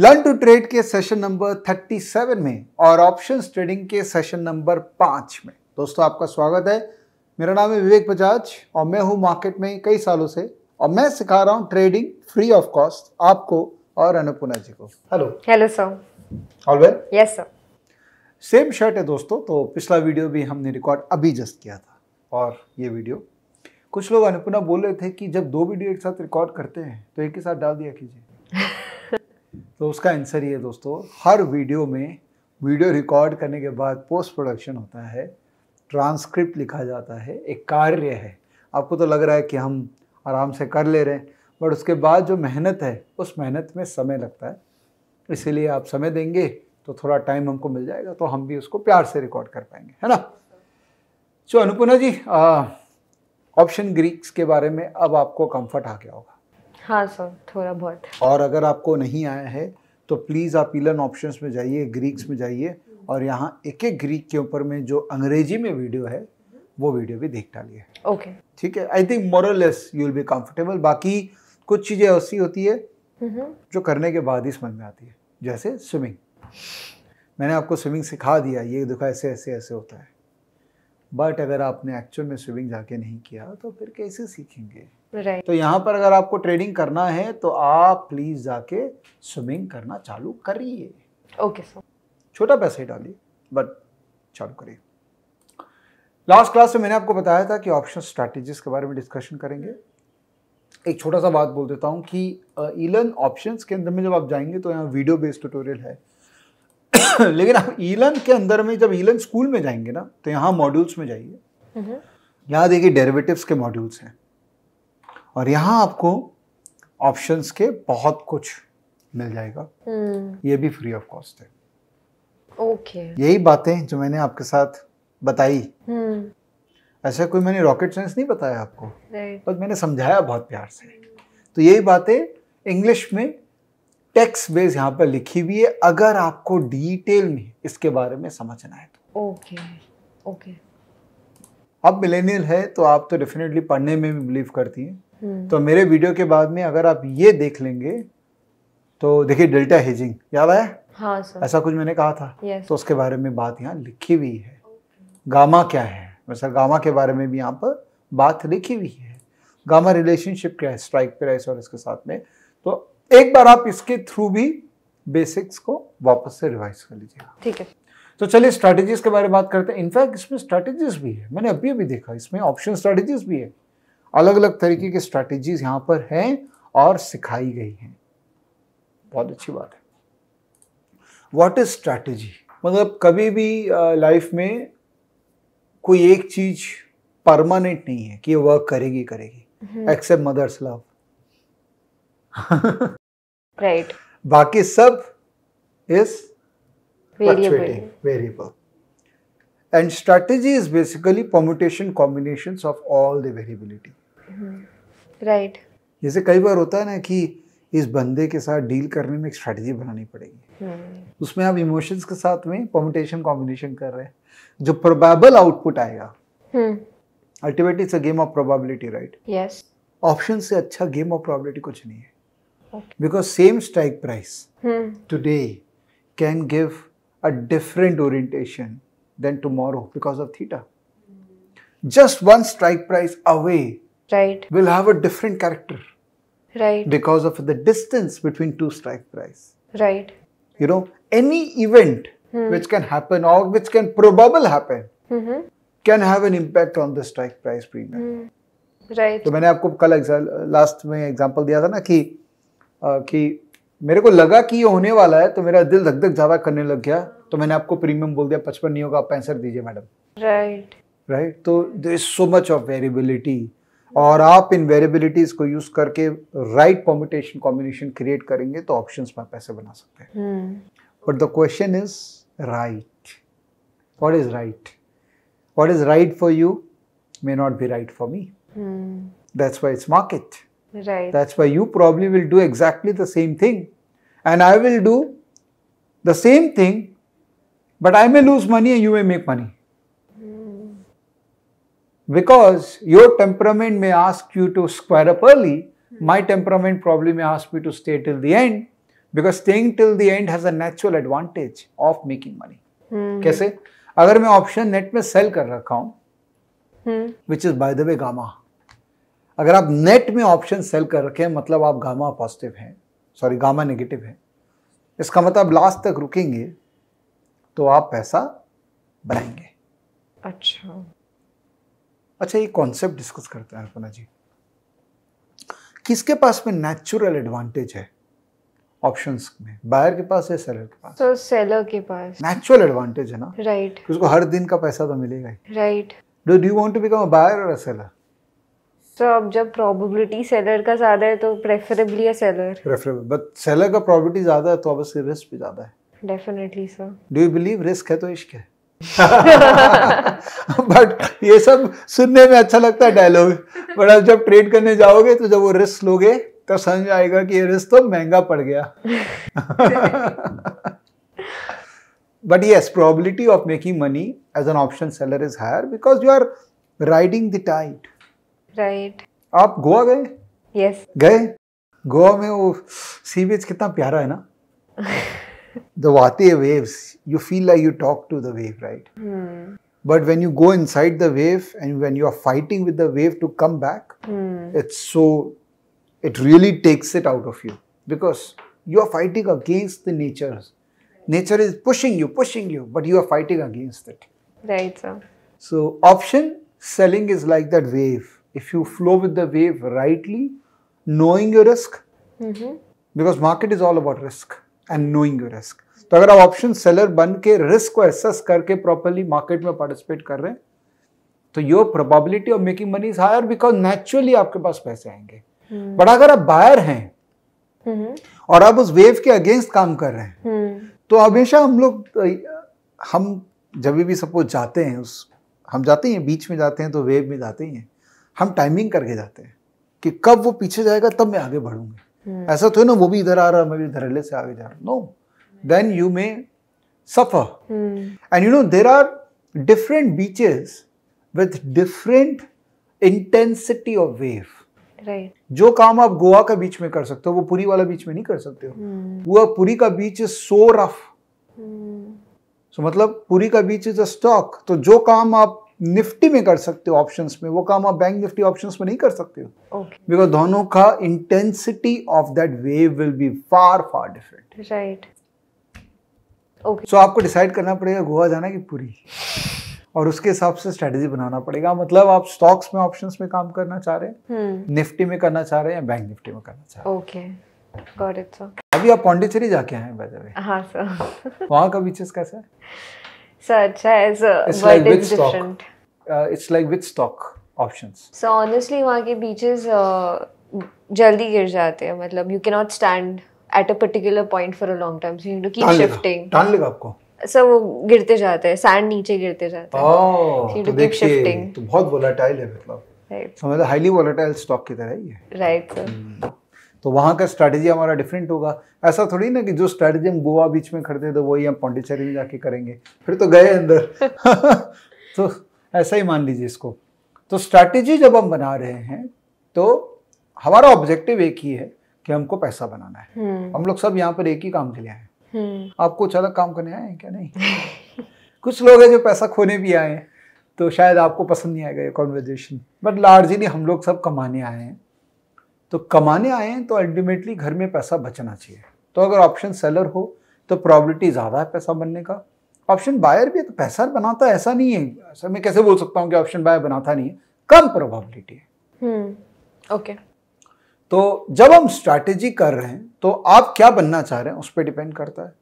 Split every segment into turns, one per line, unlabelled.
Learn to trade के session number 37 में और ऑप्शंस ट्रेडिंग के सेशन नंबर पाँच में दोस्तों आपका स्वागत है मेरा नाम है विवेक बजाज और मैं हूँ मार्केट में कई सालों से और मैं सिखा रहा हूँ ट्रेडिंग फ्री ऑफ कॉस्ट आपको और अनुपुना जी को hello hello sir all well yes sir same shirt है दोस्तों तो पिछला वीडियो भी हमने रिकॉर्ड अभी जस्ट किया था और ये वीडियो कुछ लोग अनुपुना बोल रहे थे कि जब दो वीडियो एक साथ रिकॉर्ड करते हैं तो एक ही साथ डाल दिया कीजिए तो उसका आंसर ये दोस्तों हर वीडियो में वीडियो रिकॉर्ड करने के बाद पोस्ट प्रोडक्शन होता है ट्रांसक्रिप्ट लिखा जाता है एक कार्य है आपको तो लग रहा है कि हम आराम से कर ले रहे हैं बट उसके बाद जो मेहनत है उस मेहनत में समय लगता है इसीलिए आप समय देंगे तो थोड़ा टाइम हमको मिल जाएगा तो हम भी उसको प्यार से रिकॉर्ड कर पाएंगे है ना सो अनुपूर्णा जी ऑप्शन ग्रीक्स के बारे में अब आपको कंफर्ट आ गया होगा
हाँ सर थोड़ा बहुत
और अगर आपको नहीं आया है तो प्लीज़ आप इलन ऑप्शंस में जाइए ग्रीक्स में जाइए और यहाँ एक एक ग्रीक के ऊपर में जो अंग्रेजी में वीडियो है वो वीडियो भी देख डालिए ओके ठीक है I think more or less you will be comfortable बाकी कुछ चीज़ें ऐसी होती है mm-hmm. जो करने के बाद ही समझ में आती है जैसे स्विमिंग मैंने आपको स्विमिंग सिखा दिया ये देखो ऐसे ऐसे ऐसे होता है बट अगर आपने एक्चुअल में स्विमिंग जाके नहीं किया तो फिर कैसे सीखेंगे right. तो यहाँ पर अगर आपको ट्रेडिंग करना है तो आप प्लीज जाके स्विमिंग करना चालू करिए ओके सर छोटा पैसा ही डालिए बट चालू करिए लास्ट क्लास में मैंने आपको बताया था कि ऑप्शन स्ट्रैटेजीज के बारे में डिस्कशन करेंगे एक छोटा सा बात बोल देता हूँ कि ईलन ऑप्शंस के अंदर में जब आप जाएंगे तो यहाँ वीडियो बेस्ड ट्यूटोरियल है लेकिन आप ईलन के अंदर में जब ईलन स्कूल में जाएंगे ना तो यहाँ मॉड्यूल्स में जाइए mm-hmm. यहाँ देखिए डेरिवेटिव्स के मॉड्यूल्स हैं और यहाँ आपको ऑप्शंस के बहुत कुछ मिल जाएगा
हम्म।
ये भी फ्री ऑफ कॉस्ट है ओके okay. यही बातें जो मैंने आपके साथ बताई
हम्म।
ऐसा कोई मैंने रॉकेट साइंस नहीं बताया आपको right. बस मैंने समझाया बहुत प्यार से तो यही बातें इंग्लिश में टेक्स बेस यहाँ पर लिखी हुई है अगर आपको डिटेल में इसके बारे में समझना है
तो ओके okay. Okay okay.
अब मिलेनियल है तो आप तो डेफिनेटली पढ़ने में भी बिलीव करती हैं हम्म। तो मेरे वीडियो के बाद में अगर आप ये देख लेंगे तो देखिए डेल्टा हेजिंग याद आया
हाँ सर ऐसा
कुछ मैंने कहा था तो उसके बारे में बात यहाँ लिखी हुई है गामा क्या है वैसा गामा के बारे में भी यहाँ पर बात लिखी हुई है गामा रिलेशनशिप क्या है स्ट्राइक प्राइस और इसके साथ में तो एक बार आप इसके थ्रू भी बेसिक्स को वापस से रिवाइज कर लीजिएगा ठीक है तो चलिए स्ट्रैटेजीज के बारे में बात करते हैं इनफैक्ट इसमें स्ट्रैटेजीज भी है मैंने अभी अभी देखा इसमें ऑप्शन स्ट्रैटेजीज भी है अलग अलग तरीके की स्ट्रैटेजीज यहाँ पर हैं और सिखाई गई हैं बहुत अच्छी बात है वॉट इज स्ट्रैटेजी मतलब कभी भी लाइफ में कोई एक चीज परमानेंट नहीं है कि वर्क करेगी
करेगी एक्सेप्ट मदर्स लव राइट
बाकी सब is
variable
and strategy is basically permutation combination of all the variability
right
hmm, जैसे कई बार होता है ना कि इस बंदे के साथ डील करने में एक स्ट्रेटजी बनानी पड़ेगी हम्म। उसमें आप इमोशंस के साथ में परमुटेशन कॉम्बिनेशन कर रहे हैं जो प्रोबेबल आउटपुट आएगा ultimately it's a game of probability right yes option से अच्छा गेम ऑफ प्रोबेबिलिटी कुछ नहीं
है
because same strike price today can give a different orientation than tomorrow because of theta just one strike price away right will have a different character right because of the distance between two strike price right you know any event hmm. which can happen or which can probable happen mm-hmm. can have an impact on the strike price premium
hmm. right तो
मैंने आपको कल last में example दिया था ना कि आ, कि मेरे को लगा कि ये होने वाला है तो मेरा दिल धक धक ज्यादा करने लग गया तो मैंने आपको प्रीमियम बोल दिया पचपन नहीं होगा आप पैंसठ दीजिए मैडम राइट राइट तो there is so much of variability और आप इन वेरिएबिलिटीज को यूज करके राइट परम्यूटेशन कॉम्बिनेशन क्रिएट करेंगे तो ऑप्शन में पैसे बना सकते हैं but the question is right what is right what is right for you may not be right for me that's why it's market right that's why you problem will do exactly the same thing and I will do the same thing but I may lose money and you may make money because your temperament may ask you to square up early, my temperament probably may ask me to stay till the end because staying till the end has a natural advantage of making money. Hmm. कैसे अगर मैं option net में cell कर रखा हूँ which is by the way gamma अगर आप net में ऑप्शन सेल कर रखे हैं मतलब आप गामा पॉजिटिव हैं सॉरी गामा नेगेटिव है इसका मतलब लास्ट तक रुकेंगे तो आप पैसा बढ़ाएंगे अच्छा अच्छा ये कॉन्सेप्ट डिस्कस करते हैं अल्पना जी किसके पास में नेचुरल एडवांटेज है ऑप्शंस में बायर के पास है सेलर के
पास तो सेलर के पास
नेचुरल एडवांटेज है ना राइट right. उसको हर दिन का पैसा तो मिलेगा ही right do you want to become a buyer और अ सेलर
तो अब जब प्रोबेबिलिटी सेलर का ज्यादा है तो preferably a seller
preferable but seller का प्रोबेबिलिटी ज्यादा है तो ऑब्वियसली रिस्क भी ज्यादा है
definitely sir
do you believe risk है तो इश्क है बट ये सब सुनने में अच्छा लगता है डायलॉग बट आप जब ट्रेड करने जाओगे तो जब वो रिस्क लोगे तो समझ आएगा कि ये रिस्क तो महंगा पड़ गया बट ये probability of making money as an option seller is higher because you are riding the tide right आप गोवा गए yes गए गोवा में वो सी बीच कितना प्यारा है ना the vate waves, you feel like you talk to the wave, right? Mm. But when you go inside the wave and when you are fighting with the wave to come back, mm. it's so, it really takes it out of you because you are fighting against the nature. Nature is pushing you, pushing you, but you are fighting against it. Right, sir. So, option selling is like that wave. If you flow with the wave rightly, knowing your risk, mm-hmm. because market is all about risk. And knowing your risk तो अगर आप option seller बन के risk को assess करके properly market में participate कर रहे हैं तो your probability of making money is higher because naturally आपके पास पैसे आएंगे बट हम्म। अगर आप बायर हैं हम्म। और आप उस वेव के अगेंस्ट काम कर रहे हैं हम्म। तो हमेशा हम लोग हम जब भी सपोज जाते हैं उस हम जाते हैं बीच में जाते हैं तो वेव में जाते ही हैं हम टाइमिंग करके जाते हैं कि कब वो पीछे जाएगा तब मैं आगे बढ़ूंगा Hmm. ऐसा तो है ना वो भी इधर आ रहा है मैं भी धड़ल्ले से आगे जा रहा हूँ no then you may suffer and you know there are different beaches with different intensity of wave Right. जो काम आप गोवा का बीच में कर सकते हो वो पुरी वाला बीच में नहीं कर सकते हो hmm. वो पुरी का बीच इज सो रफ सो मतलब पुरी का बीच इज अ स्टॉक तो जो काम आप निफ्टी में कर सकते हो ऑप्शंस में वो काम आप बैंक निफ्टी ऑप्शंस में नहीं कर सकते हो बिकॉज दोनों का intensity of that wave will be far far
different right
okay so आपको डिसाइड करना पड़ेगा गोवा जाना कि पूरी और उसके हिसाब से स्ट्रेटेजी बनाना पड़ेगा मतलब आप स्टॉक्स में ऑप्शंस में काम करना चाह रहे
हैं hmm.
निफ्टी में करना चाह रहे हैं या बैंक निफ्टी में करना चाह रहे
हैं ओके गॉट इट सर
अभी आप पांडिचेरी जाके आए हैं बाय द वे
हां सर
वहां का बीचेस कैसा है
such as uh, it's but like it's stock.
Uh, it's like with stock options.
So honestly, वहाँ के beaches जल्दी गिर जाते हैं मतलब you cannot stand at a particular point for a long time, so you need to keep shifting. टाल लगा आपको? सब वो गिरते जाते हैं सैंड नीचे गिरते जाते हैं
oh, तो देखिए तो बहुत वोलेटाइल है मतलब राइट समझ हाईली वोलेटाइल स्टॉक की तरह ही है राइट सर तो वहाँ का स्ट्रैटेजी हमारा डिफरेंट होगा ऐसा थोड़ी ना कि जो स्ट्रैटेजी हम गोवा बीच में खड़ते तो वही हम पौंडीचेरी में जाके करेंगे फिर तो गए अंदर तो ऐसा ही मान लीजिए इसको तो स्ट्रैटेजी जब हम बना रहे हैं तो हमारा ऑब्जेक्टिव एक ही है कि हमको पैसा बनाना है हम्म। हम लोग सब यहाँ पर एक ही काम के लिए आए हैं आप कुछ अलग काम करने आए हैं क्या नहीं कुछ लोग हैं जो पैसा खोने भी आए हैं तो शायद आपको पसंद नहीं आएगा ये कॉन्वर्जेशन बट लार्जली हम लोग सब कमाने आए हैं तो कमाने आए हैं तो अल्टीमेटली घर में पैसा बचना चाहिए तो अगर ऑप्शन सेलर हो तो प्रॉबिलिटी ज़्यादा है पैसा बनने का ऑप्शन बायर भी है तो पैसा बनाता ऐसा नहीं है सर मैं कैसे बोल सकता हूँ कि ऑप्शन बायर बनाता नहीं है कम प्रोबेबिलिटी
है ओके हम्म,
तो जब हम स्ट्रैटेजी कर रहे हैं तो आप क्या बनना चाह रहे हैं उस पर डिपेंड करता है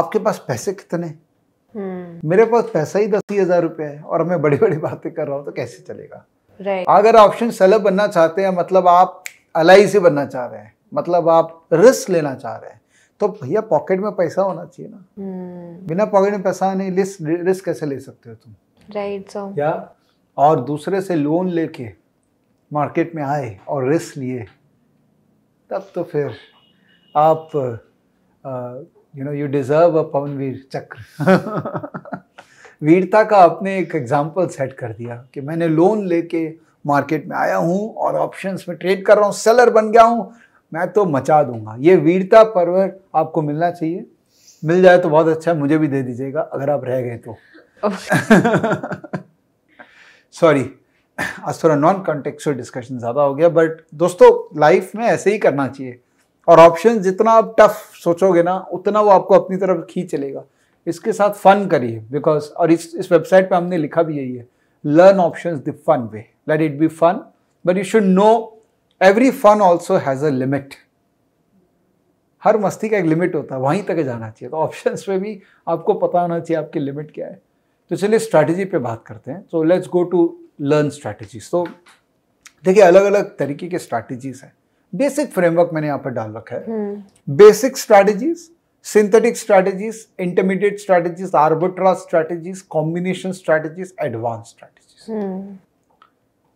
आपके पास पैसे कितने hmm. मेरे पास पैसा ही दस ही हजार रुपए है और मैं बड़ी बड़ी बातें कर रहा हूँ तो कैसे चलेगा right. अगर ऑप्शन सेलर बनना चाहते हैं मतलब आप एल से बनना चाह रहे हैं मतलब आप रिस्क लेना चाह रहे हैं तो भैया पॉकेट में पैसा होना चाहिए ना hmm. बिना पॉकेट में पैसा नहीं रिस्क रिस्क कैसे ले सकते हो तुम
राइट सो so. या
और दूसरे से लोन लेके मार्केट में आए और रिस्क लिए तब तो फिर आप you know you deserve a पवनवीर चक्र वीरता का आपने एक एग्जाम्पल सेट कर दिया कि मैंने लोन लेके मार्केट में आया हूँ और ऑप्शंस में ट्रेड कर रहा हूँ सेलर बन गया हूँ मैं तो मचा दूंगा ये वीरता पर्वर आपको मिलना चाहिए मिल जाए तो बहुत अच्छा मुझे भी दे दीजिएगा अगर आप रह गए तो सॉरी आज थोड़ा नॉन कॉन्टेक्चुअल डिस्कशन ज़्यादा हो गया बट दोस्तों लाइफ में ऐसे ही करना चाहिए और ऑप्शन जितना आप टफ सोचोगे ना उतना वो आपको अपनी तरफ खींच चलेगा इसके साथ फन करिए बिकॉज और इस इस वेबसाइट पे हमने लिखा भी यही है learn options the fun way. Let it be fun, but you should know every fun also has a limit. हर मस्ती का एक लिमिट होता है वहीं तक जाना चाहिए तो ऑप्शंस पे भी आपको पता होना चाहिए आपकी लिमिट क्या है तो चलिए स्ट्रैटेजी पे बात करते हैं so let's go to learn strategies तो देखिए अलग अलग तरीके के स्ट्रैटेजीज हैं बेसिक फ्रेमवर्क मैंने यहाँ पर डाल रखा है basic hmm. Strategies synthetic strategies intermediate strategies arbitrage strategies combination strategies advance
strategies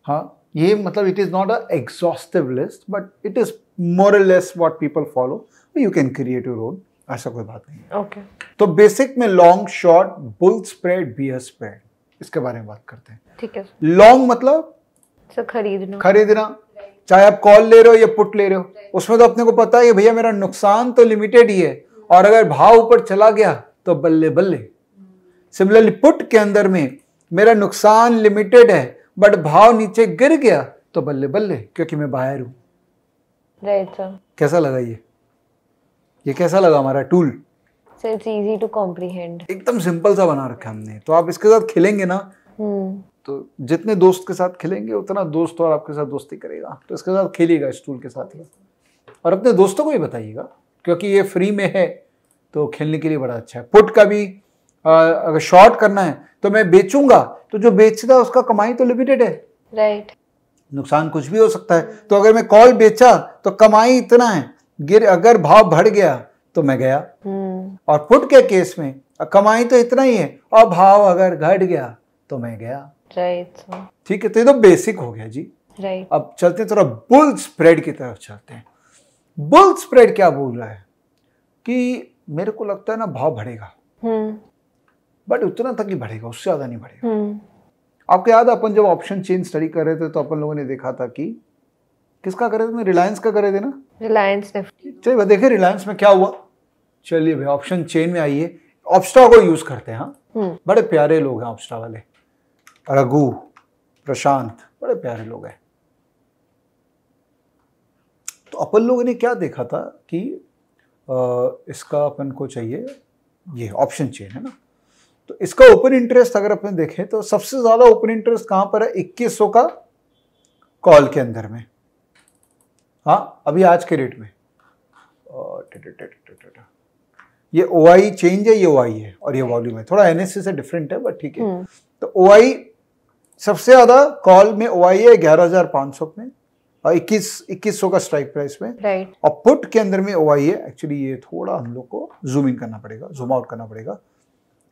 हाँ ये मतलब it is not a exhaustive list but it is more less what people follow you can create your role ऐसा कोई बात नहीं okay तो basic में long short bull spread bear spread इसके बारे में बात करते
हैं ठीक है लॉन्ग मतलब so, खरीदना खरीदना
चाहे आप कॉल ले रहे हो या पुट ले रहे हो उसमें तो अपने को पता है भैया मेरा नुकसान तो लिमिटेड ही है और अगर भाव ऊपर चला गया तो बल्ले बल्ले सिमिलरली पुट के अंदर में मेरा नुकसान लिमिटेड है बट भाव नीचे गिर गया तो बल्ले बल्ले क्योंकि मैं बाहर हूँ कैसा लगा ये ये कैसा लगा हमारा टूल
so एकदम
सिंपल सा बना रखा हमने तो आप इसके साथ खेलेंगे ना
hmm.
तो जितने दोस्त के साथ खेलेंगे उतना दोस्त और आपके साथ दोस्ती करेगा तो इसके साथ खेलिएगा इस टूल के साथ ही और अपने दोस्तों को भी बताइएगा क्योंकि ये फ्री में है तो खेलने के लिए बड़ा अच्छा है पुट का भी अगर शॉर्ट करना है तो मैं बेचूंगा तो जो बेचता उसका कमाई तो लिमिटेड है राइट नुकसान कुछ भी हो सकता है तो अगर मैं कॉल बेचा तो कमाई इतना है गिर अगर भाव बढ़ गया तो मैं गया हम्म। और पुट के केस में कमाई तो इतना ही है और भाव अगर घट गया तो मैं गया राइट ठीक है तो ये तो बेसिक हो गया जी राइट अब चलते थोड़ा बुल स्प्रेड की तरफ चलते हैं बुल स्प्रेड क्या बोल रहा है कि मेरे को लगता है ना भाव बढ़ेगा हम्म। बट उतना तक ही बढ़ेगा उससे ज्यादा नहीं बढ़ेगा हम्म। आपको याद अपन जब ऑप्शन चेंज स्टडी कर रहे थे तो अपन लोगों ने देखा था कि किसका करे थे रिलायंस का करे थे ना रिलायंस चलिए देखिए रिलायंस में क्या हुआ चलिए भाई ऑप्शन चेन में आइए ऑप्स्टा को यूज करते हैं हाँ। हम्म। बड़े प्यारे लोग हैं ऑप्स्टा वाले रघु प्रशांत बड़े प्यारे लोग हैं तो अपन लोगों ने क्या देखा था कि इसका अपन को चाहिए ये ऑप्शन चेन है ना तो इसका ओपन इंटरेस्ट अगर अपन देखें तो सबसे ज़्यादा ओपन इंटरेस्ट कहां पर है इक्कीस का कॉल के अंदर में हाँ अभी आज के रेट में ये ओ आई चेंज है ये ओ आई है और ये वॉल्यूम है थोड़ा एन से डिफरेंट है बट ठीक है हम्म। तो ओ आई सबसे ज़्यादा कॉल में ओ आई है ग्यारह हज़ार पांच सौ में इक्कीस इक्कीस सौ का स्ट्राइक प्राइस में राइट और पुट के अंदर में ओ आई है एक्चुअली ये थोड़ा हम लोग को जूम इन करना पड़ेगा जूम आउट करना पड़ेगा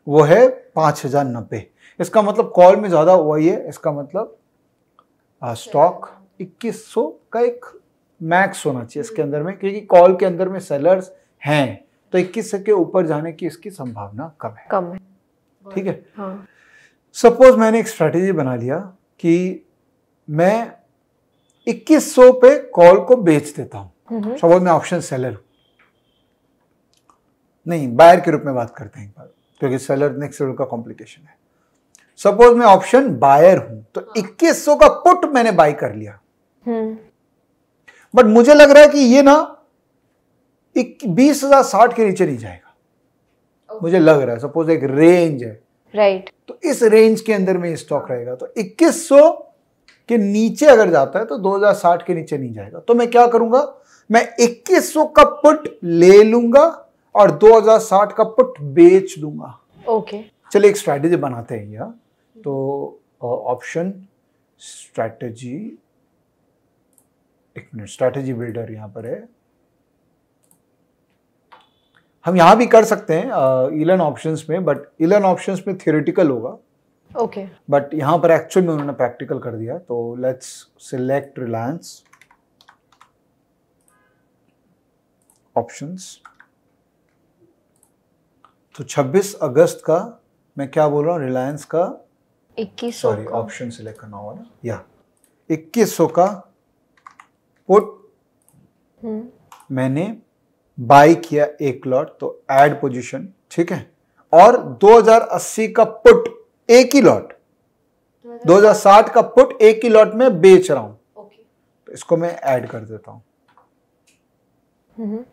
वो है पाँच हजार नब्बे इसका मतलब कॉल में ज़्यादा ओ आई है इसका मतलब स्टॉक इक्कीस सौ का एक मैक्स होना चाहिए इसके अंदर में क्योंकि कॉल के अंदर में सेलर्स हैं तो इक्कीस के ऊपर जाने की इसकी संभावना कम है कम है ठीक है सपोज हाँ। मैंने एक स्ट्रेटेजी बना लिया कि मैं इक्कीस सौ पे कॉल को बेच देता हूं हम्म हम्म। सपोज मैं ऑप्शन सेलर हूं नहीं बायर के रूप में बात करते हैं बार क्योंकि सेलर नेक्स्ट रूल का कॉम्प्लिकेशन है सपोज मैं ऑप्शन बायर हूं तो हाँ। इक्कीस सौ का पुट मैंने बाय कर लिया हम्म। बट मुझे लग रहा है कि ये ना बीस हजार साठ के नीचे नहीं जाएगा मुझे लग रहा है सपोज एक रेंज है राइट right. तो इस रेंज के अंदर में स्टॉक रहेगा तो इक्कीस सौ के नीचे अगर जाता है तो 2060 के नीचे नहीं जाएगा तो मैं क्या करूंगा मैं 2100 का पुट ले लूंगा और 2060 का पुट बेच दूंगा ओके okay. चलिए एक स्ट्रैटेजी बनाते हैं यह तो ऑप्शन स्ट्रैटेजी एक मिनट स्ट्रैटेजी बिल्डर यहां पर है हम यहां भी कर सकते हैं इलन ऑप्शंस में बट इलन ऑप्शंस में थियोरिटिकल होगा ओके बट यहाँ पर एक्चुअल में उन्होंने प्रैक्टिकल कर दिया तो लेट्स सिलेक्ट रिलायंस ऑप्शंस तो 26 अगस्त का मैं क्या बोल रहा हूँ रिलायंस का इक्कीस सॉरी ऑप्शन सिलेक्ट करना होगा ना या इक्कीस सौ का पुट
हम्म।
मैंने बाय किया एक लॉट तो एड पोजीशन ठीक है और 2080 का पुट एक ही लॉट 2060 का पुट एक ही लॉट में बेच रहा हूं तो इसको मैं ऐड कर देता हूं हम्म।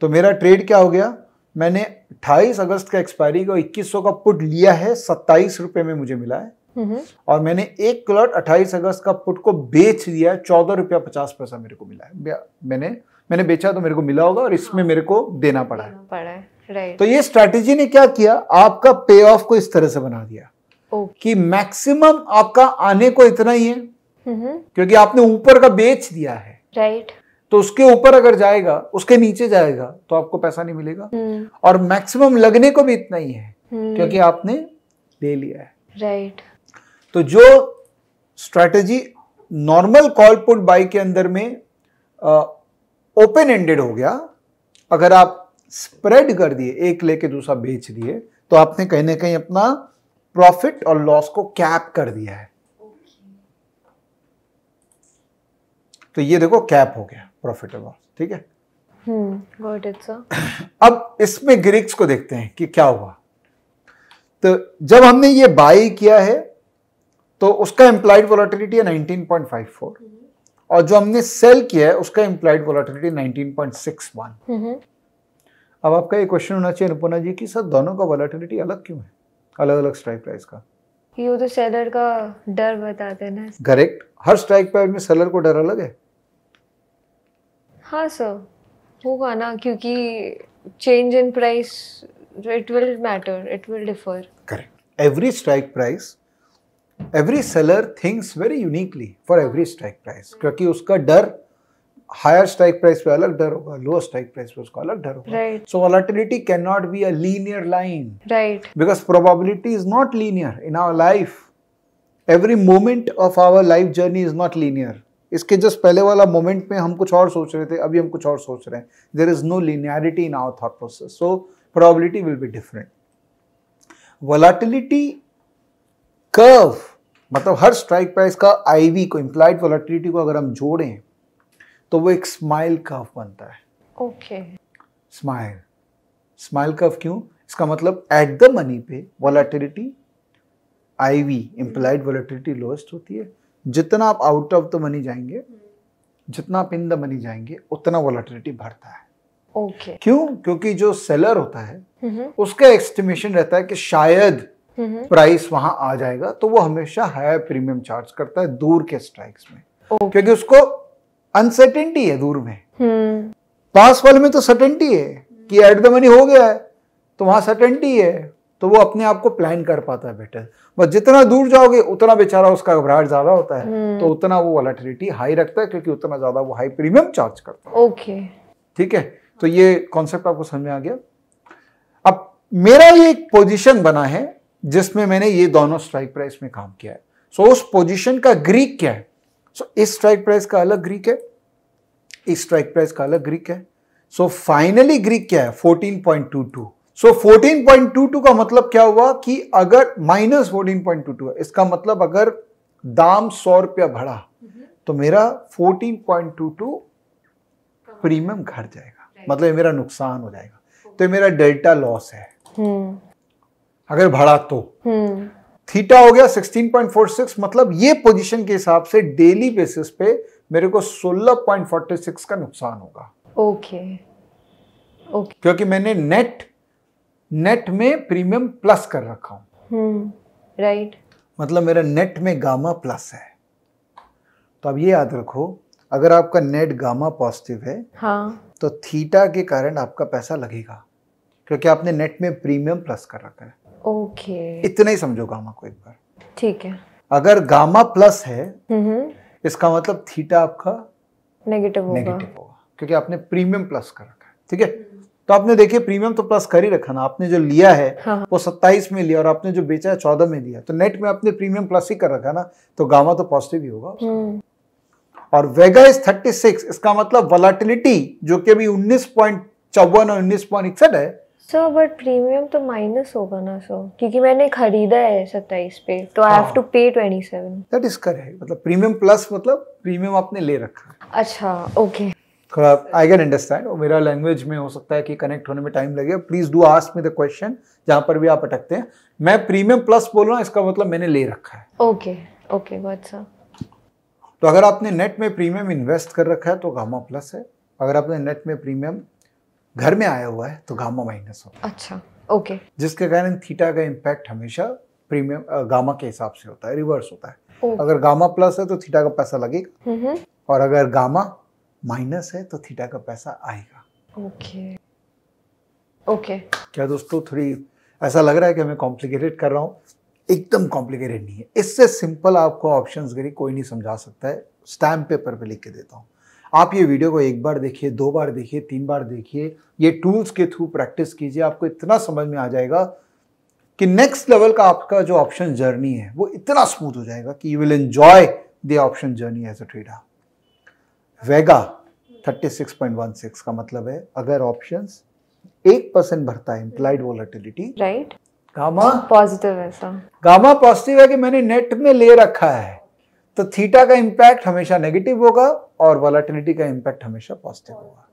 तो मेरा ट्रेड क्या हो गया मैंने 28 अगस्त का एक्सपायरी को 2100 का पुट लिया है सत्ताईस रुपए में मुझे मिला है हम्म। और मैंने एक लॉट 28 अगस्त का पुट को बेच दिया है चौदह रुपया पचास पैसा मेरे को मिला है मैंने मैंने बेचा तो मेरे को मिला होगा और इसमें मेरे को देना पड़ा है,
पड़ा है। तो
ये स्ट्रैटेजी ने क्या किया आपका पे ऑफ को इस तरह से बना दिया कि मैक्सिमम आपका आने को इतना ही है
mm-hmm.
क्योंकि आपने ऊपर का बेच दिया है राइट तो उसके ऊपर अगर जाएगा उसके नीचे जाएगा तो आपको पैसा नहीं मिलेगा mm. और मैक्सिमम लगने को भी इतना ही है mm. क्योंकि आपने ले लिया है राइट तो जो strategy normal call put buy के अंदर में ओपन एंडेड हो गया अगर आप स्प्रेड कर दिए एक लेके दूसरा बेच दिए तो आपने कहीं ना कहीं अपना प्रॉफिट और लॉस को कैप कर दिया है तो ये देखो कैप हो गया प्रॉफिट और लॉस ठीक है
हम्म,
अब इसमें ग्रीक्स को देखते हैं कि क्या हुआ तो जब हमने ये बाई किया है तो उसका इंप्लाइड वोलाटिलिटी है 19.54 और जो हमने सेल किया है उसका इंप्लाइड वोलाटिलिटी 19.61 अब आपका एक क्वेश्चन होना चाहिए अनुपना जी कि सर दोनों का वॉलेटिलिटी अलग क्यों है अलग अलग स्ट्राइक प्राइस का
यू तो सेलर का डर बताते हैं ना
करेक्ट हर स्ट्राइक प्राइस में सेलर को डर अलग है
हाँ सर होगा ना क्योंकि change in price it will matter it will differ
correct every strike price every seller thinks very uniquely for every strike price क्योंकि उसका डर हायर स्ट्राइक प्राइस पे अलग डर होगा लोअर स्ट्राइक प्राइस पे उसका अलग डर होगा so volatility can not be a linear line right because probability is not linear in our life every moment of our life journey is not linear इसके जस्ट पहले वाला मोमेंट में हम कुछ और सोच रहे थे अभी हम कुछ और सोच रहे हैं there is no linearity in our thought process so probability will be different volatility curve मतलब हर स्ट्राइक प्राइस का आईवी को इम्प्लाइड वॉलाटिलिटी को अगर हम जोड़ें तो वो एक स्माइल कर्व बनता है ओके स्माइल स्माइल कर्व क्यों इसका मतलब एट द मनी पे volatility IV implied volatility lowest होती है जितना आप आउट ऑफ द मनी जाएंगे जितना आप इन द मनी जाएंगे उतना वॉलेटिलिटी बढ़ता है ओके okay. क्यों क्योंकि जो सेलर होता है mm-hmm. उसका एस्टिमेशन रहता है कि शायद प्राइस mm-hmm. वहां आ जाएगा तो वो हमेशा हायर प्रीमियम चार्ज करता है दूर के स्ट्राइक्स में okay. क्योंकि उसको अनसर्टेनिटी है दूर में हम्म। पास वाले में तो सर्टेनिटी है कि एट द मनी हो गया है तो वहां सर्टेनिटी है तो वो अपने आप को प्लान कर पाता है बेटर बस जितना दूर जाओगे उतना बेचारा उसका घबराहट ज्यादा होता है हम्म। तो उतना वो वॉलेटिलिटी हाई रखता है क्योंकि उतना ज्यादा वो हाई प्रीमियम चार्ज करता है ओके ठीक है तो ये कॉन्सेप्ट आपको समझ में आ गया अब मेरा ये एक पोजिशन बना है जिसमें मैंने ये दोनों स्ट्राइक प्राइस में काम किया है सो उस पोजिशन का ग्रीक क्या है सो so, इस स्ट्राइक प्राइस का अलग ग्रीक है इस स्ट्राइक प्राइस का अलग ग्रीक है सो फाइनली ग्रीक क्या है 14.22 सो so, 14.22 का मतलब क्या हुआ कि अगर माइनस 14.22 है इसका मतलब अगर दाम सौ रुपया बढ़ा तो मेरा 14.22 प्रीमियम घट जाएगा मतलब मेरा नुकसान हो जाएगा तो मेरा डेल्टा लॉस है हम्म। अगर बढ़ा तो हम्म। थीटा हो गया 16.46 मतलब ये पोजीशन के हिसाब से डेली बेसिस पे मेरे को 16.46 का नुकसान होगा
ओके okay.
Okay okay. क्योंकि मैंने नेट नेट में प्रीमियम प्लस कर रखा हूँ
राइट हम्म, right.
मतलब मेरा नेट में गामा प्लस है तो अब ये याद रखो अगर आपका नेट गामा पॉजिटिव है हाँ तो थीटा के कारण आपका पैसा लगेगा क्योंकि आपने नेट में प्रीमियम प्लस कर रखा है
ओके
इतना ही समझो गामा को एक बार ठीक है अगर गामा प्लस है
हम्म हम्म।
इसका मतलब थीटा आपका
नेगेटिव होगा नेगेटिव होगा
क्योंकि आपने प्रीमियम प्लस कर रखा है ठीक है तो आपने देखिए प्रीमियम तो प्लस कर ही रखा ना आपने जो लिया है हाँ। वो सत्ताईस में लिया और आपने जो बेचा है चौदह में लिया तो नेट में आपने प्रीमियम प्लस ही कर रखा ना तो गामा तो पॉजिटिव ही होगा हम्म। और वेगा इज 36 इसका मतलब वलाटिलिटी जो कि अभी उन्नीस पॉइंट चौवन और उन्नीस पॉइंट इकसठ है
सर बट प्रीमियम तो माइनस होगा ना सर क्योंकि मैंने खरीदा है सत्ताईस पे तो I have to pay twenty seven
that is correct मतलब प्रीमियम प्लस मतलब प्रीमियम आपने ले रखा है अच्छा ओके थोड़ा आई कैन अंडरस्टैंड और मेरा लैंग्वेज में हो सकता है कि कनेक्ट होने में टाइम लगे please do ask me the question जहाँ पर भी आप अटकते हैं मैं प्रीमियम प्लस बोल रहा हूँ इसका मतलब मैंने ले रखा
है ओके ओके गॉट सर
तो अगर आपने नेट में प्रीमियम इन्वेस्ट कर रखा है तो गामा प्लस है अगर आपने नेट में प्रीमियम घर में आया हुआ है तो गामा माइनस होता है अच्छा ओके जिसके कारण थीटा का इम्पैक्ट हमेशा प्रीमियम गामा के हिसाब से होता है रिवर्स होता है अगर गामा प्लस है तो थीटा का पैसा लगेगा mm-hmm. और अगर गामा माइनस है तो थीटा का पैसा
आएगा ओके ओके
क्या दोस्तों थोड़ी ऐसा लग रहा है कि मैं कॉम्प्लिकेटेड कर रहा हूँ एकदम कॉम्प्लिकेटेड नहीं है इससे सिंपल आपको ऑप्शन कोई नहीं समझा सकता है स्टैम्प पेपर पे लिख के देता हूँ आप ये वीडियो को एक बार देखिए दो बार देखिए तीन बार देखिए ये टूल्स के थ्रू प्रैक्टिस कीजिए आपको इतना समझ में आ जाएगा कि नेक्स्ट लेवल का आपका जो ऑप्शन जर्नी है वो इतना स्मूथ हो जाएगा कि you will enjoy the option journey as a trader vega 36.16 का मतलब है अगर ऑप्शंस एक परसेंट भरता है implied volatility right gamma
positive है
गामा पॉजिटिव है कि मैंने नेट में ले रखा है तो थीटा का इम्पैक्ट हमेशा नेगेटिव होगा और वॉलाटिलिटी का इम्पैक्ट हमेशा पॉजिटिव होगा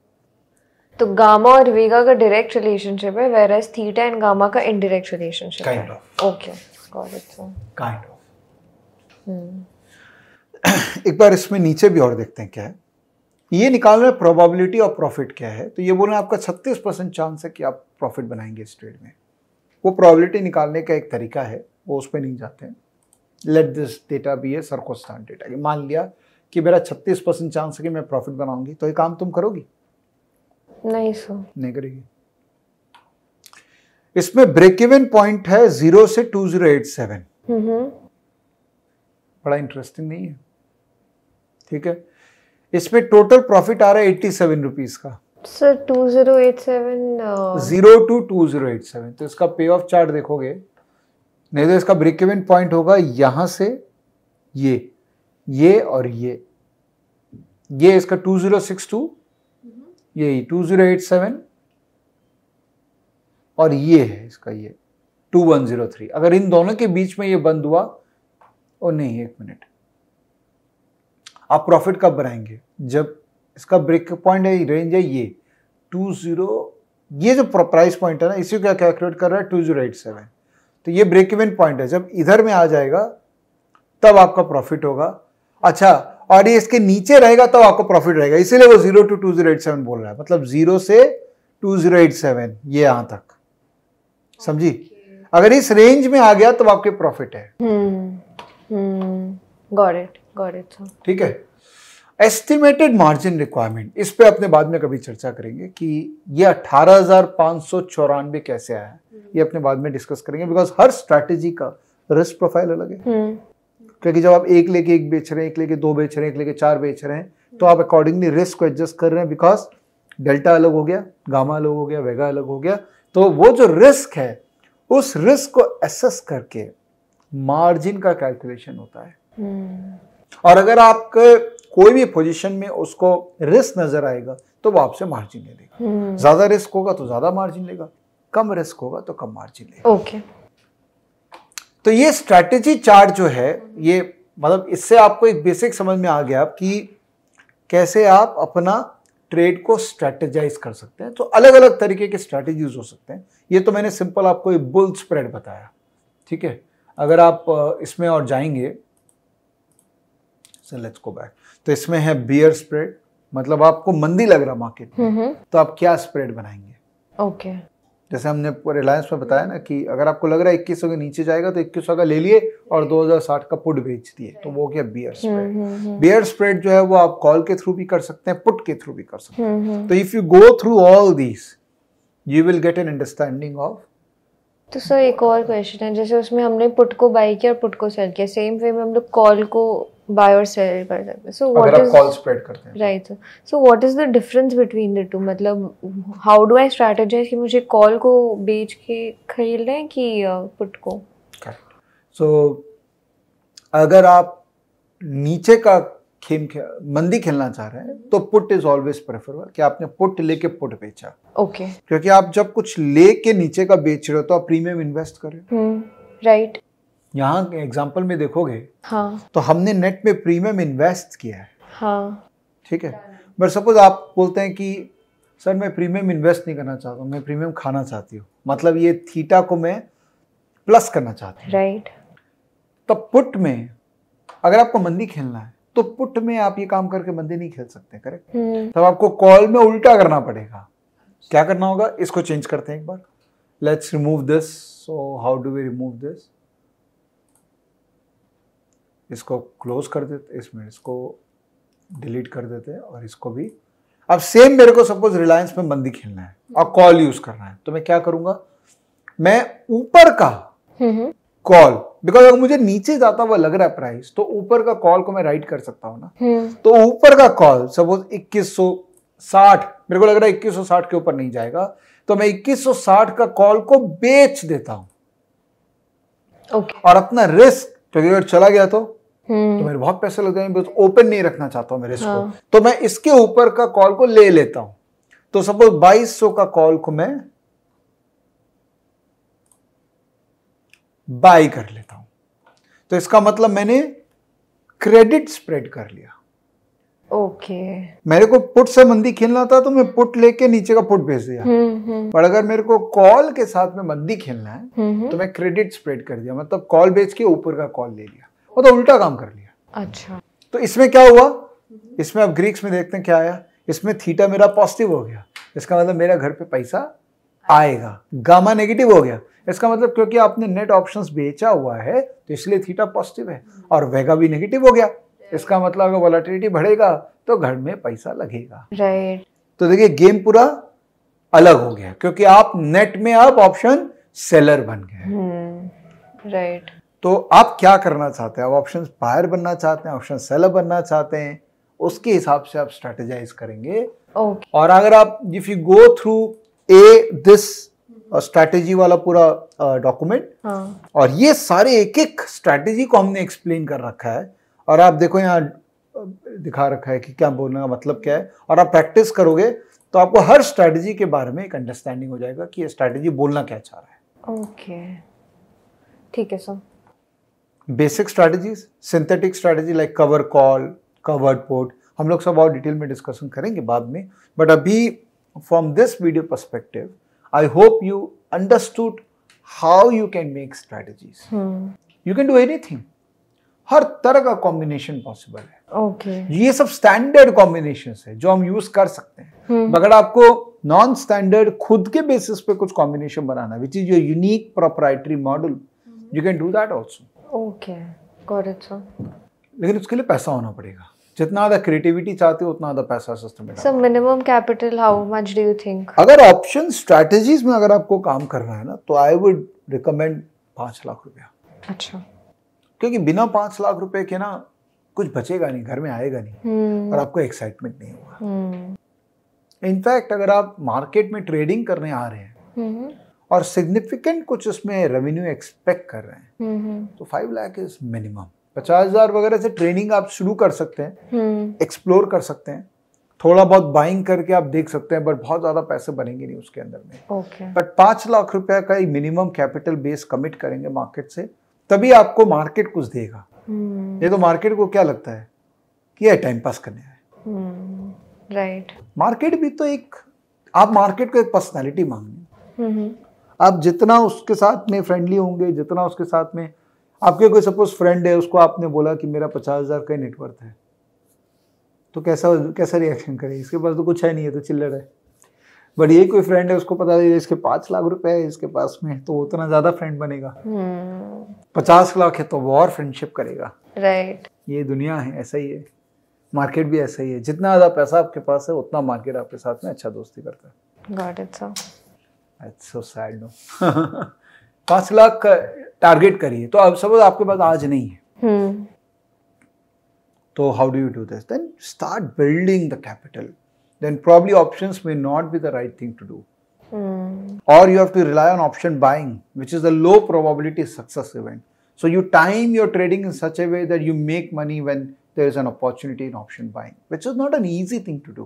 तो गामा और वेगा का डायरेक्ट रिलेशनशिप है where as theta and gamma का indirect relationship kind of okay got it sir
kind of एक बार इसमें नीचे भी और देखते हैं क्या है ये निकाल रहे प्रोबेबिलिटी ऑफ प्रॉफिट क्या है तो ये बोल रहे हैं आपका 36 परसेंट चांस है कि आप प्रॉफिट बनाएंगे इस ट्रेड में वो प्रोबेबिलिटी निकालने का एक तरीका है वो उस पर नहीं जाते हैं let this data be a सरकोस्तान डेटा मान लिया कि मेरा 36 परसेंट चांस है कि मैं प्रॉफिट बनाऊंगी तो ये काम तुम करोगी नहीं सो नहीं करेगी इसमें ब्रेक इवन पॉइंट है जीरो से टू जीरो एट सेवन बड़ा इंटरेस्टिंग नहीं है ठीक है इसमें टोटल प्रॉफिट आ रहा है एट्टी सेवन रुपीज का
sir two zero eight seven zero
two two zero eight seven तो इसका पे ऑफ चार्ट देखोगे नहीं तो इसका ब्रेक इवन पॉइंट होगा यहां से ये ये और ये ये इसका 2062 यही सेवन और ये है इसका ये 2103 अगर इन दोनों के बीच में ये बंद हुआ और नहीं एक मिनट आप प्रॉफिट कब बनाएंगे जब इसका ब्रेक पॉइंट है रेंज है ये 20 ये जो प्राइस पॉइंट है ना इसी को क्या कैलकुलेट कर रहा है 2087 तो ये ब्रेक इवन पॉइंट है जब इधर में आ जाएगा तब आपका प्रॉफिट होगा अच्छा और ये इसके नीचे रहेगा तब आपका प्रॉफिट रहेगा इसीलिए वो zero two two zero eight seven बोल रहा है मतलब जीरो से टू जीरो एट सेवन ये यहां तक समझी अगर इस रेंज में आ गया तो आपके प्रॉफिट है ठीक
हम्म, इट हम्म, ठीक है
एस्टिमेटेड मार्जिन रिक्वायरमेंट इस पे अपने बाद में कभी चर्चा करेंगे कि ये अठारह कैसे आया ये अपने बाद में डिस्कस करेंगे बिकॉज हर स्ट्रेटेजी का रिस्क प्रोफाइल अलग है हम्म। क्योंकि जब आप एक लेके एक बेच रहे हैं एक लेके दो बेच रहे हैं एक लेके चार बेच रहे हैं तो आप अकॉर्डिंगली रिस्क को एडजस्ट कर रहे हैं बिकॉज डेल्टा अलग हो गया गामा अलग हो गया वेगा अलग हो गया तो वो जो रिस्क है उस रिस्क को एसेस करके मार्जिन का कैलकुलेशन होता है हम्म। और अगर आपके कोई भी पोजीशन में उसको रिस्क नजर आएगा तो वो आपसे मार्जिन ले
लेगा हम्म। ज्यादा
रिस्क होगा तो ज्यादा मार्जिन लेगा कम रिस्क होगा तो कम मार्जिन लेगा ओके तो ये स्ट्रेटेजी चार्ट जो है ये मतलब इससे आपको एक बेसिक समझ में आ गया कि कैसे आप अपना ट्रेड को स्ट्रेटेजाइज कर सकते हैं तो अलग अलग तरीके के स्ट्रेटेजीज हो सकते हैं ये तो मैंने सिंपल आपको एक बुल स्प्रेड बताया ठीक है अगर आप इसमें और जाएंगे सो लेट्स गो बैक तो इसमें है बियर स्प्रेड मतलब आपको मंदी लग रहा मार्केट में तो आप क्या स्प्रेड बनाएंगे ओके जैसे हमने रिलायंस में बताया ना कि अगर आपको लग रहा है इक्कीस के नीचे जाएगा तो इक्कीस का ले लिए और 2060 का पुट बेच दिए तो वो क्या बियर स्प्रेड बियर स्प्रेड जो है वो आप कॉल के थ्रू भी कर सकते हैं पुट के थ्रू भी कर सकते हैं तो if you go through all these you will get an understanding of
तो सर एक और क्वेश्चन है जैसे उसमें हमने पुट को बाय किया और पुट को सेल किया सेम वे में हम लोग कॉल को बाय और सेल कर सकते हैं so what is call spread करते हैं right so what is the difference between the two मतलब हाउ डू आई स्ट्रेटजाइज कि मुझे कॉल को बेच के खरीद लें कि पुट को
सो so, अगर आप नीचे का खेम खे, मंदी खेलना चाह रहे हैं तो पुट इज ऑलवेज प्रेफरेबल कि आपने पुट लेके पुट बेचा ओके okay. क्योंकि आप जब कुछ ले के नीचे का बेच रहे हो तो आप प्रीमियम इन्वेस्ट कर रहे हो
राइट हम्म, right.
यहाँ एग्जाम्पल में देखोगे हाँ तो हमने नेट में प्रीमियम इन्वेस्ट किया है हाँ ठीक है बट सपोज आप बोलते हैं कि सर मैं प्रीमियम इन्वेस्ट नहीं करना चाहता हूँ मैं प्रीमियम खाना चाहती हूँ मतलब ये थीटा को मैं प्लस करना चाहती हूँ
राइट right.
तो पुट में अगर आपको मंदी खेलना है तो पुट में आप ये काम करके बंदे नहीं खेल सकते करेक्ट हम्म। तब आपको कॉल में उल्टा करना पड़ेगा क्या करना होगा इसको चेंज करते हैं एक बार let's remove this so how do we remove this इसको क्लोज कर देते इसमें इसको डिलीट कर देते हैं और इसको भी अब सेम मेरे को सपोज रिलायंस में बंदी खेलना है और कॉल यूज करना है तो मैं क्या करूंगा मैं ऊपर का कॉल हम्म, हम्म। बिकॉज अगर मुझे नीचे जाता हुआ लग रहा है प्राइस तो ऊपर का कॉल को मैं राइट कर सकता हूँ ना हम्म। तो ऊपर का कॉल सपोज इक्कीस साठ मेरे को लग रहा है इक्कीस साठ के ऊपर नहीं जाएगा तो मैं इक्कीस साठ का कॉल को बेच देता हूँ okay. और अपना रिस्क क्योंकि तो अगर चला गया तो हम्म। तो मेरे बहुत पैसे लग जाएंगे बस ओपन नहीं रखना चाहता हूँ मेरे रिस्क हाँ. को तो मैं इसके ऊपर का कॉल को ले लेता हूँ तो सपोज बाईस का कॉल को मैं बाय कर लेता हूं तो इसका मतलब मैंने क्रेडिट स्प्रेड कर लिया
ओके okay.
मेरे को पुट से मंदी खेलना था तो मैं पुट लेके नीचे का पुट भेज दिया
हम्म, हम्म। पर
अगर मेरे को कॉल के साथ में मंदी खेलना है हम्म, तो मैं क्रेडिट स्प्रेड कर दिया मतलब कॉल बेच के ऊपर का कॉल ले लिया तो उल्टा काम कर
लिया अच्छा
तो इसमें क्या हुआ इसमें अब ग्रीक्स में देखते हैं क्या आया इसमें थीटा मेरा पॉजिटिव हो गया इसका मतलब मेरा घर पे पैसा आएगा गामा नेगेटिव हो गया इसका मतलब क्योंकि आपने नेट ऑप्शंस बेचा हुआ है तो इसलिए थीटा पॉजिटिव है और वेगा भी नेगेटिव हो गया इसका मतलब अगर वॉलिटिलिटी बढ़ेगा तो घर में पैसा लगेगा राइट तो देखिए गेम पूरा अलग हो गया क्योंकि आप नेट में आप ऑप्शन सेलर बन
गए राइट हम्म,
तो आप क्या करना चाहते हैं आप ऑप्शन बायर बनना चाहते हैं ऑप्शन सेलर बनना चाहते हैं उसके हिसाब से आप स्ट्रेटेजाइज करेंगे okay. और अगर आप if you go through uh this strategy वाला पूरा डॉक्यूमेंट uh, हाँ. और ये सारे एक एक स्ट्रैटेजी को हमने एक्सप्लेन कर रखा है और आप देखो यहाँ uh, दिखा रखा है कि क्या बोलने का मतलब क्या है और आप प्रैक्टिस करोगे तो आपको हर स्ट्रैटेजी के बारे में एक अंडरस्टैंडिंग हो जाएगा कि ये स्ट्रैटेजी बोलना क्या चाह
रहा है ओके ठीक है sir
basic strategies synthetic strategy like cover call covered put हम लोग सब और डिटेल में डिस्कशन करेंगे बाद में बट अभी from this video perspective, I hope you understood how you can make strategies. Hmm. You can do anything. हर तरह का कॉम्बिनेशन पॉसिबल है ओके okay. ये सब स्टैंडर्ड कॉम्बिनेशन है जो हम यूज कर सकते हैं hmm. आपको नॉन स्टैंडर्ड खुद के बेसिस पे कुछ कॉम्बिनेशन बनाना which is your unique proprietary model you can do that also
okay लेकिन
उसके लिए पैसा होना पड़ेगा जितना ज्यादा क्रिएटिविटी चाहते हो उतना ज्यादा पैसा सिस्टम में
sir minimum capital how much do you think अगर
ऑप्शन स्ट्रेटजीज में अगर आपको काम करना है ना तो आई वुड रिकमेंड पाँच लाख रुपया अच्छा क्योंकि बिना पाँच लाख रुपए के ना कुछ बचेगा नहीं घर में आएगा नहीं
hmm. और आपको
एक्साइटमेंट नहीं
होगा
इनफैक्ट हम्म। hmm. अगर आप मार्केट में ट्रेडिंग करने आ रहे
हैं hmm.
और सिग्निफिकेंट कुछ उसमें रेवेन्यू एक्सपेक्ट कर रहे हैं hmm. तो फाइव लाख इज मिनिमम पचास हजार वगैरह से ट्रेनिंग आप शुरू कर सकते हैं हम्म। एक्सप्लोर कर सकते हैं थोड़ा बहुत बाइंग करके आप देख सकते हैं बट बहुत ज्यादा पैसे बनेंगे नहीं उसके अंदर में बट पांच लाख रुपया का एक मिनिमम कैपिटल बेस कमिट करेंगे मार्केट से तभी आपको मार्केट कुछ देगा
हम्म। ये
तो मार्केट को क्या लगता है कि यह टाइम पास करने
आए राइट
हम्म। मार्केट भी तो एक आप मार्केट को एक पर्सनैलिटी
मांगनी
आप जितना उसके साथ में फ्रेंडली होंगे जितना उसके साथ में आपके कोई सपोज फ्रेंड है उसको आपने बोला कि मेरा पचास हज़ार का नेटवर्थ है तो कैसा कैसा रिएक्शन करे इसके पास तो कुछ है नहीं है तो चिल्लर है बट ये कोई फ्रेंड है उसको पता चले इसके पाँच लाख रुपए है इसके पास में तो उतना ज़्यादा फ्रेंड बनेगा
hmm.
पचास लाख है तो वो और फ्रेंडशिप करेगा राइट right. ये दुनिया है ऐसा ही है मार्केट भी ऐसा ही है जितना ज़्यादा पैसा आपके पास है उतना मार्केट आपके साथ में अच्छा दोस्ती करता
है गॉट
पाँच लाख का टारगेट करिए तो अब सपोज आपके पास आज नहीं है तो how do you do this then start building the capital then probably option may not be the right thing to do or you have to rely on option buying which is a low probability success event so you time your trading in such a way that you make money when there is an opportunity in option buying which is not an easy thing to do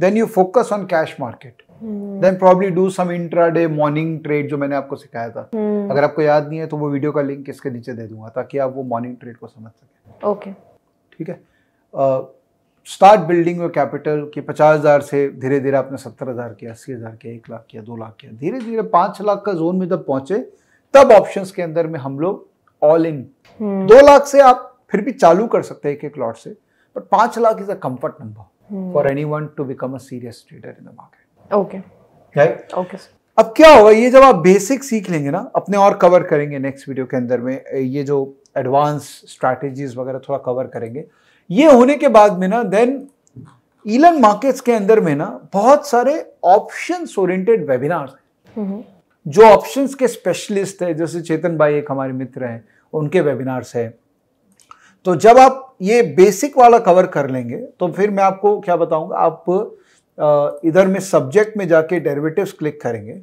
then you focus on cash market then probably do some intraday morning trade जो मैंने आपको सिखाया था hmm. अगर आपको याद नहीं है तो वो वीडियो का लिंक इसके नीचे दे दूंगा ताकि आप वो मॉर्निंग ट्रेड को समझ
सकें ओके okay.
ठीक है स्टार्ट बिल्डिंग योर कैपिटल कि पचास हज़ार से धीरे धीरे आपने सत्तर हज़ार किया अस्सी हज़ार किया एक लाख किया दो लाख किया धीरे धीरे पांच लाख का जोन में जब पहुंचे तब ऑप्शन के अंदर में हम लोग ऑल इन
hmm.
दो लाख से आप फिर भी चालू कर सकते हैं एक एक लॉट से बट पांच lakh is a comfort number hmm. for anyone to become a serious trader in the
market okay
right okay sir. अब क्या होगा ये जब आप बेसिक सीख लेंगे ना अपने और कवर करेंगे नेक्स्ट वीडियो के अंदर में ये जो एडवांस स्ट्रैटेजीज वगैरह थोड़ा कवर करेंगे ये होने के बाद में ना देन इलन मार्केट्स के अंदर में ना बहुत सारे ऑप्शन ओरिएंटेड वेबिनार्स
हैं हम्म।
जो ऑप्शंस के स्पेशलिस्ट है जैसे चेतन भाई एक हमारे मित्र हैं उनके वेबिनार्स हैं तो जब आप ये बेसिक वाला कवर कर लेंगे तो फिर मैं आपको क्या बताऊंगा आप इधर में सब्जेक्ट में जाके डेरिवेटिव्स क्लिक करेंगे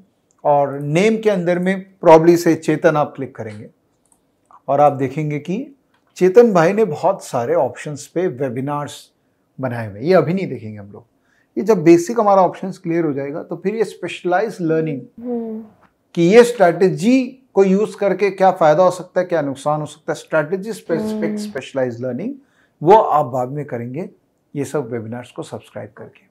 और नेम के अंदर में प्रॉब्ली से चेतन आप क्लिक करेंगे और आप देखेंगे कि चेतन भाई ने बहुत सारे ऑप्शंस पे वेबिनार्स बनाए हुए ये अभी नहीं देखेंगे हम लोग ये जब बेसिक हमारा ऑप्शंस क्लियर हो जाएगा तो फिर ये स्पेशलाइज हम्म। लर्निंग कि ये स्ट्रैटेजी को यूज करके क्या फायदा हो सकता है क्या नुकसान हो सकता है स्ट्रेटेजी स्पेसिफिक स्पेशलाइज लर्निंग वो आप बाद में करेंगे ये सब वेबिनार्स को सब्सक्राइब करके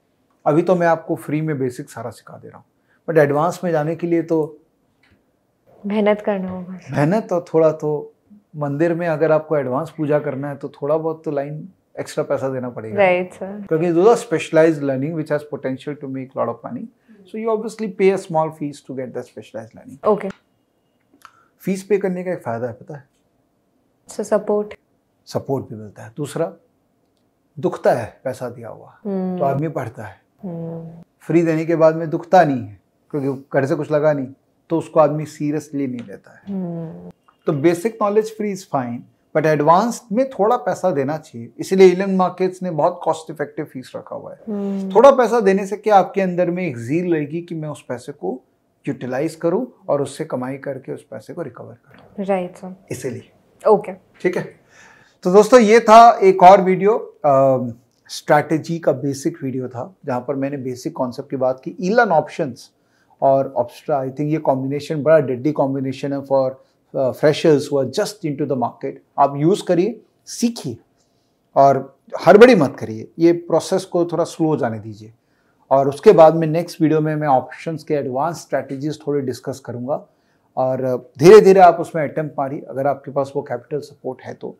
अभी तो मैं आपको फ्री में बेसिक सारा सिखा दे रहा हूँ बट एडवांस में जाने के लिए तो
मेहनत करना होगा
मेहनत और थोड़ा तो मंदिर में अगर आपको एडवांस पूजा करना है तो थोड़ा बहुत तो लाइन एक्स्ट्रा पैसा देना पड़ेगा राइट सर क्योंकि those are learning which has potential to make lot of money so you obviously pay a small fee to get the specialize learning okay fee पे करने का एक फ़ायदा है पता है सो सपोर्ट सपोर्ट भी मिलता है दूसरा दुखता है पैसा दिया हुआ
तो hmm. आदमी पढ़ता है hmm.
फ्री देने के बाद में दुखता नहीं है क्योंकि घर से कुछ लगा नहीं तो उसको आदमी सीरियसली नहीं लेता
है hmm.
तो basic knowledge free is fine but advance में थोड़ा पैसा देना चाहिए इसलिए इलन मार्केट्स ने बहुत कॉस्ट इफेक्टिव फीस रखा हुआ है थोड़ा पैसा देने से क्या आपके अंदर में एक जील रहेगी कि मैं उस पैसे को यूटिलाइज करूँ और उससे कमाई करके उस पैसे को रिकवर
करूँ राइट सर
इसीलिए ओके ठीक है तो दोस्तों ये था एक और वीडियो स्ट्रैटेजी का बेसिक वीडियो था जहाँ पर मैंने बेसिक कॉन्सेप्ट की बात की इलन ऑप्शंस और ऑप्स्ट्रा आई थिंक ये कॉम्बिनेशन बड़ा डेडी कॉम्बिनेशन है फॉर फ्रेशर्स हुआ just into the market आप यूज़ करिए सीखिए और हड़बड़ी मत करिए ये प्रोसेस को थोड़ा स्लो जाने दीजिए और उसके बाद में नेक्स्ट वीडियो में मैं ऑप्शंस के एडवांस स्ट्रैटेजीज थोड़े डिस्कस करूँगा और धीरे धीरे आप उसमें अटैम्प मारिए अगर आपके पास वो कैपिटल सपोर्ट है तो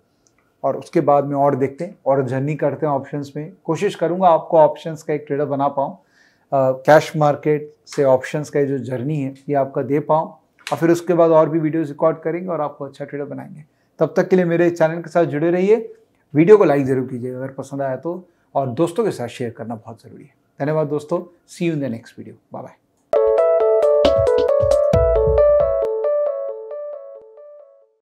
और उसके बाद में और देखते हैं और जर्नी करते हैं ऑप्शंस में कोशिश करूँगा आपको ऑप्शंस का एक ट्रेडर बना पाऊँ कैश मार्केट से ऑप्शंस का जो जर्नी है ये आपका दे पाऊँ और फिर उसके बाद और भी वीडियोज़ रिकॉर्ड करेंगे और आपको अच्छा ट्रेडर बनाएंगे तब तक के लिए मेरे चैनल के साथ जुड़े रहिए वीडियो को लाइक ज़रूर कीजिएगा अगर पसंद आया तो और दोस्तों के साथ शेयर करना बहुत ज़रूरी है धन्यवाद दोस्तों see you in the next video bye bye